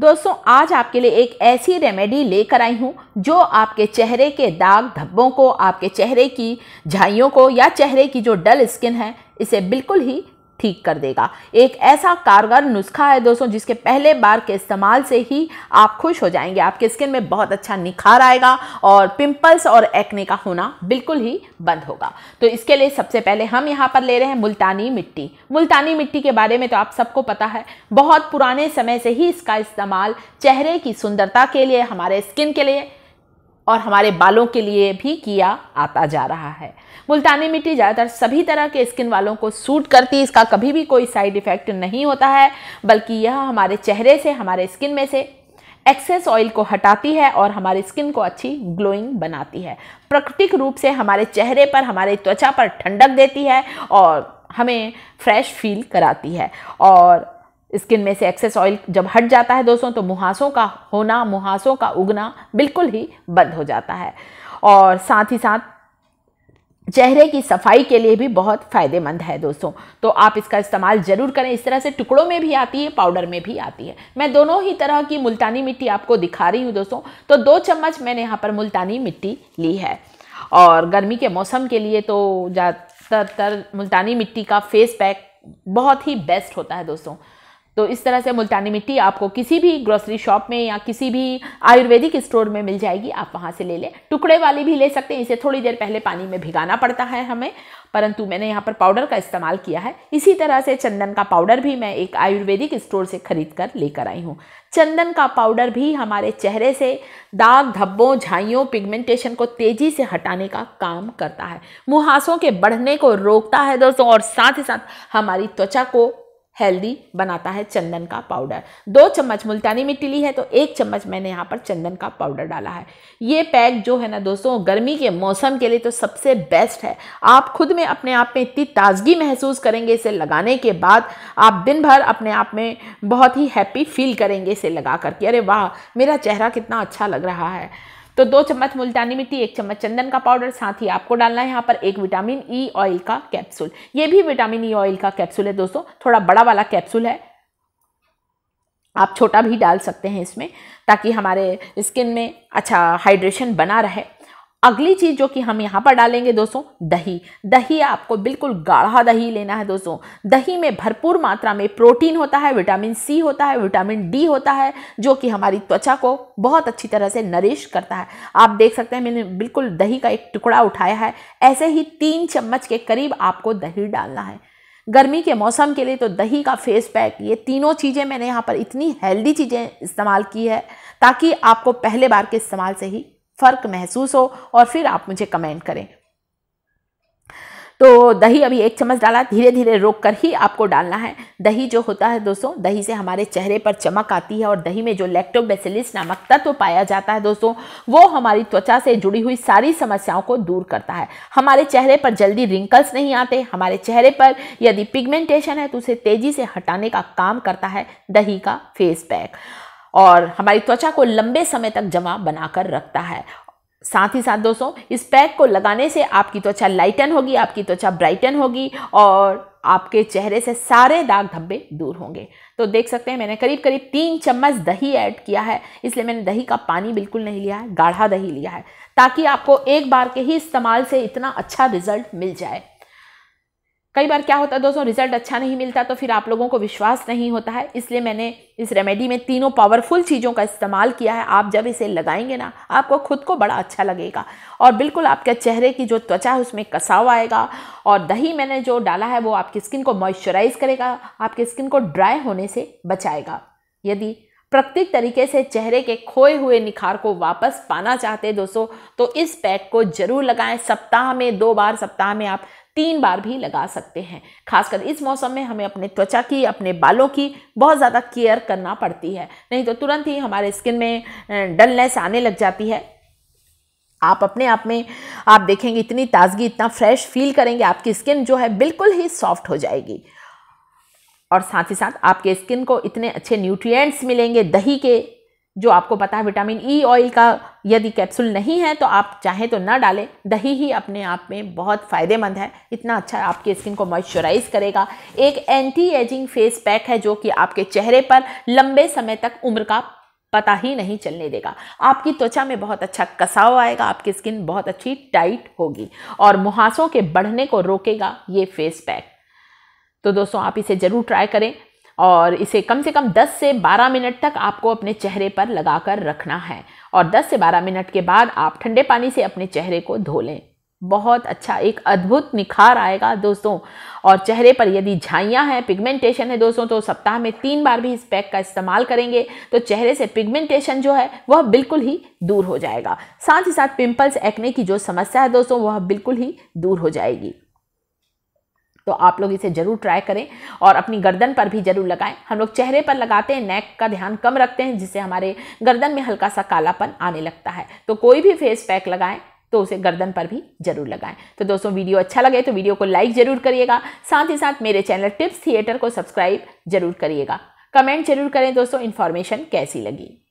दोस्तों आज आपके लिए एक ऐसी रेमेडी लेकर आई हूँ जो आपके चेहरे के दाग धब्बों को आपके चेहरे की झाइयों को या चेहरे की जो डल स्किन है इसे बिल्कुल ही ठीक कर देगा एक ऐसा कारगर नुस्खा है दोस्तों जिसके पहले बार के इस्तेमाल से ही आप खुश हो जाएंगे आपके स्किन में बहुत अच्छा निखार आएगा और पिंपल्स और एक्ने का होना बिल्कुल ही बंद होगा तो इसके लिए सबसे पहले हम यहाँ पर ले रहे हैं मुल्तानी मिट्टी मुल्तानी मिट्टी के बारे में तो आप सबको पता है बहुत पुराने समय से ही इसका इस्तेमाल चेहरे की सुंदरता के लिए हमारे स्किन के लिए और हमारे बालों के लिए भी किया आता जा रहा है मुल्तानी मिट्टी ज़्यादातर सभी तरह के स्किन वालों को सूट करती है इसका कभी भी कोई साइड इफ़ेक्ट नहीं होता है बल्कि यह हमारे चेहरे से हमारे स्किन में से एक्सेस ऑयल को हटाती है और हमारी स्किन को अच्छी ग्लोइंग बनाती है प्राकृतिक रूप से हमारे चेहरे पर हमारे त्वचा पर ठंडक देती है और हमें फ्रेश फील कराती है और स्किन में से एक्सेस ऑयल जब हट जाता है दोस्तों तो मुहासों का होना मुहासों का उगना बिल्कुल ही बंद हो जाता है और साथ ही साथ चेहरे की सफाई के लिए भी बहुत फ़ायदेमंद है दोस्तों तो आप इसका इस्तेमाल ज़रूर करें इस तरह से टुकड़ों में भी आती है पाउडर में भी आती है मैं दोनों ही तरह की मुल्तानी मिट्टी आपको दिखा रही हूँ दोस्तों तो दो चम्मच मैंने यहाँ पर मुल्तानी मिट्टी ली है और गर्मी के मौसम के लिए तो ज़्यादातर मुल्तानी मिट्टी का फेस पैक बहुत ही बेस्ट होता है दोस्तों तो इस तरह से मुल्तानी मिट्टी आपको किसी भी ग्रोसरी शॉप में या किसी भी आयुर्वेदिक स्टोर में मिल जाएगी आप वहाँ से ले लें टुकड़े वाली भी ले सकते हैं इसे थोड़ी देर पहले पानी में भिगाना पड़ता है हमें परंतु मैंने यहाँ पर पाउडर का इस्तेमाल किया है इसी तरह से चंदन का पाउडर भी मैं एक आयुर्वेदिक स्टोर से खरीद कर लेकर आई हूँ चंदन का पाउडर भी हमारे चेहरे से दाग धब्बों झाइयों पिगमेंटेशन को तेज़ी से हटाने का काम करता है मुहासों के बढ़ने को रोकता है दोस्तों और साथ ही साथ हमारी त्वचा को हेल्दी बनाता है चंदन का पाउडर दो चम्मच मुल्तानी मिट्टी ली है तो एक चम्मच मैंने यहाँ पर चंदन का पाउडर डाला है ये पैक जो है ना दोस्तों गर्मी के मौसम के लिए तो सबसे बेस्ट है आप खुद में अपने आप में इतनी ताजगी महसूस करेंगे इसे लगाने के बाद आप दिन भर अपने आप में बहुत ही हैप्पी फील करेंगे इसे लगा करके अरे वाह मेरा चेहरा कितना अच्छा लग रहा है तो दो चम्मच मुल्तानी मिट्टी एक चम्मच चंदन का पाउडर साथ ही आपको डालना है यहाँ पर एक विटामिन ई ऑयल का कैप्सूल ये भी विटामिन ई ऑयल का कैप्सूल है दोस्तों थोड़ा बड़ा वाला कैप्सूल है आप छोटा भी डाल सकते हैं इसमें ताकि हमारे स्किन में अच्छा हाइड्रेशन बना रहे अगली चीज़ जो कि हम यहाँ पर डालेंगे दोस्तों दही दही आपको बिल्कुल गाढ़ा दही लेना है दोस्तों दही में भरपूर मात्रा में प्रोटीन होता है विटामिन सी होता है विटामिन डी होता है जो कि हमारी त्वचा को बहुत अच्छी तरह से नरिश करता है आप देख सकते हैं मैंने बिल्कुल दही का एक टुकड़ा उठाया है ऐसे ही तीन चम्मच के करीब आपको दही डालना है गर्मी के मौसम के लिए तो दही का फेस पैक ये तीनों चीज़ें मैंने यहाँ पर इतनी हेल्दी चीज़ें इस्तेमाल की है ताकि आपको पहले बार के इस्तेमाल से ही फ़र्क महसूस हो और फिर आप मुझे कमेंट करें तो दही अभी एक चम्मच डाला धीरे धीरे रोक कर ही आपको डालना है दही जो होता है दोस्तों दही से हमारे चेहरे पर चमक आती है और दही में जो लैक्टोबेसिलिस नामक तत्व तो पाया जाता है दोस्तों वो हमारी त्वचा से जुड़ी हुई सारी समस्याओं को दूर करता है हमारे चेहरे पर जल्दी रिंकल्स नहीं आते हमारे चेहरे पर यदि पिगमेंटेशन है तो उसे तेज़ी से हटाने का काम करता है दही का फेस पैक और हमारी त्वचा को लंबे समय तक जमा बनाकर रखता है साथ ही साथ दोस्तों इस पैक को लगाने से आपकी त्वचा लाइटन होगी आपकी त्वचा ब्राइटन होगी और आपके चेहरे से सारे दाग धब्बे दूर होंगे तो देख सकते हैं मैंने करीब करीब तीन चम्मच दही ऐड किया है इसलिए मैंने दही का पानी बिल्कुल नहीं लिया है गाढ़ा दही लिया है ताकि आपको एक बार के ही इस्तेमाल से इतना अच्छा रिजल्ट मिल जाए कई बार क्या होता है दोस्तों रिजल्ट अच्छा नहीं मिलता तो फिर आप लोगों को विश्वास नहीं होता है इसलिए मैंने इस रेमेडी में तीनों पावरफुल चीज़ों का इस्तेमाल किया है आप जब इसे लगाएंगे ना आपको खुद को बड़ा अच्छा लगेगा और बिल्कुल आपके चेहरे की जो त्वचा है उसमें कसाव आएगा और दही मैंने जो डाला है वो आपकी स्किन को मॉइस्चराइज करेगा आपकी स्किन को ड्राई होने से बचाएगा यदि प्रत्येक तरीके से चेहरे के खोए हुए निखार को वापस पाना चाहते हैं दोस्तों तो इस पैक को जरूर लगाएं सप्ताह में दो बार सप्ताह में आप तीन बार भी लगा सकते हैं खासकर इस मौसम में हमें अपने त्वचा की अपने बालों की बहुत ज़्यादा केयर करना पड़ती है नहीं तो तुरंत ही हमारे स्किन में डलनेस आने लग जाती है आप अपने आप में आप देखेंगे इतनी ताजगी इतना फ्रेश फील करेंगे आपकी स्किन जो है बिल्कुल ही सॉफ्ट हो जाएगी और साथ ही साथ आपके स्किन को इतने अच्छे न्यूट्रिएंट्स मिलेंगे दही के जो आपको पता है विटामिन ई e ऑयल का यदि कैप्सूल नहीं है तो आप चाहें तो ना डालें दही ही अपने आप में बहुत फ़ायदेमंद है इतना अच्छा आपकी स्किन को मॉइस्चराइज करेगा एक एंटी एजिंग फेस पैक है जो कि आपके चेहरे पर लंबे समय तक उम्र का पता ही नहीं चलने देगा आपकी त्वचा में बहुत अच्छा कसाव आएगा आपकी स्किन बहुत अच्छी टाइट होगी और मुहासों के बढ़ने को रोकेगा ये फेस पैक तो दोस्तों आप इसे ज़रूर ट्राई करें और इसे कम से कम 10 से 12 मिनट तक आपको अपने चेहरे पर लगा कर रखना है और 10 से 12 मिनट के बाद आप ठंडे पानी से अपने चेहरे को धो लें बहुत अच्छा एक अद्भुत निखार आएगा दोस्तों और चेहरे पर यदि झाइयाँ हैं पिगमेंटेशन है दोस्तों तो सप्ताह में तीन बार भी इस पैक का इस्तेमाल करेंगे तो चेहरे से पिगमेंटेशन जो है वह बिल्कुल ही दूर हो जाएगा साथ ही साथ पिंपल्स एक्ने की जो समस्या है दोस्तों वह बिल्कुल ही दूर हो जाएगी तो आप लोग इसे ज़रूर ट्राई करें और अपनी गर्दन पर भी ज़रूर लगाएं हम लोग चेहरे पर लगाते हैं नेक का ध्यान कम रखते हैं जिससे हमारे गर्दन में हल्का सा कालापन आने लगता है तो कोई भी फेस पैक लगाएं तो उसे गर्दन पर भी जरूर लगाएं तो दोस्तों वीडियो अच्छा लगे तो वीडियो को लाइक ज़रूर करिएगा साथ ही साथ मेरे चैनल टिप्स थिएटर को सब्सक्राइब जरूर करिएगा कमेंट जरूर करें दोस्तों इन्फॉर्मेशन कैसी लगी